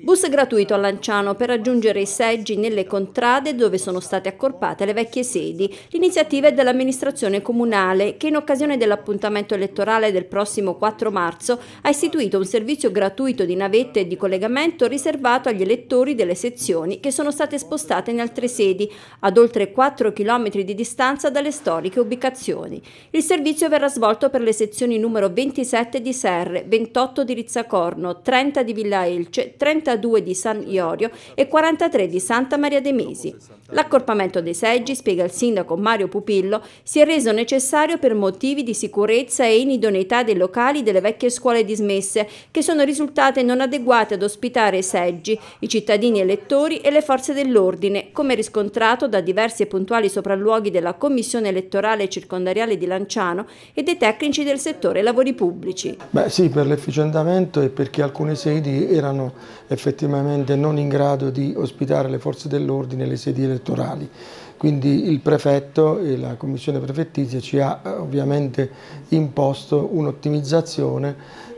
Bus gratuito a Lanciano per raggiungere i seggi nelle contrade dove sono state accorpate le vecchie sedi. L'iniziativa è dell'amministrazione comunale che in occasione dell'appuntamento elettorale del prossimo 4 marzo ha istituito un servizio gratuito di navette e di collegamento riservato agli elettori delle sezioni che sono state spostate in altre sedi ad oltre 4 km di distanza dalle storiche ubicazioni. Il servizio verrà svolto per le sezioni numero 27 di Serre, 28 di Rizzacorno, 30 di Villa Elcio, cioè, Elce, 32 di San Iorio e 43 di Santa Maria de Mesi. L'accorpamento dei seggi, spiega il sindaco Mario Pupillo, si è reso necessario per motivi di sicurezza e inidoneità dei locali delle vecchie scuole dismesse, che sono risultate non adeguate ad ospitare i seggi, i cittadini elettori e le forze dell'ordine, come riscontrato da diversi e puntuali sopralluoghi della Commissione elettorale circondariale di Lanciano e dei tecnici del settore lavori pubblici. Beh, sì, per l'efficientamento e perché alcune sedi erano sono effettivamente non in grado di ospitare le forze dell'ordine e le sedi elettorali. Quindi il prefetto e la commissione prefettizia ci ha eh, ovviamente imposto un'ottimizzazione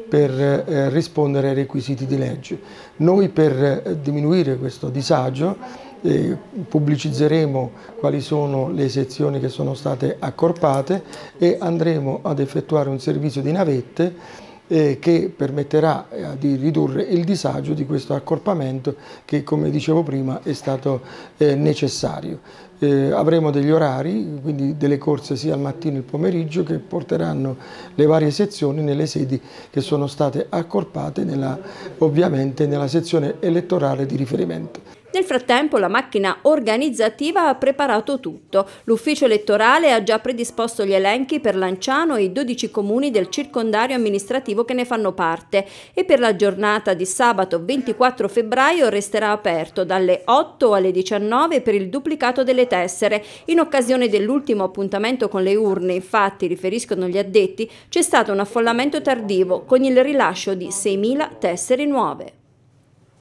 per eh, rispondere ai requisiti di legge. Noi per eh, diminuire questo disagio eh, pubblicizzeremo quali sono le sezioni che sono state accorpate e andremo ad effettuare un servizio di navette eh, che permetterà eh, di ridurre il disagio di questo accorpamento che come dicevo prima è stato eh, necessario. Eh, avremo degli orari, quindi delle corse sia al mattino che al pomeriggio che porteranno le varie sezioni nelle sedi che sono state accorpate nella, ovviamente nella sezione elettorale di riferimento. Nel frattempo la macchina organizzativa ha preparato tutto. L'ufficio elettorale ha già predisposto gli elenchi per Lanciano e i 12 comuni del circondario amministrativo che ne fanno parte e per la giornata di sabato 24 febbraio resterà aperto dalle 8 alle 19 per il duplicato delle tessere. In occasione dell'ultimo appuntamento con le urne, infatti, riferiscono gli addetti, c'è stato un affollamento tardivo con il rilascio di 6.000 tessere nuove.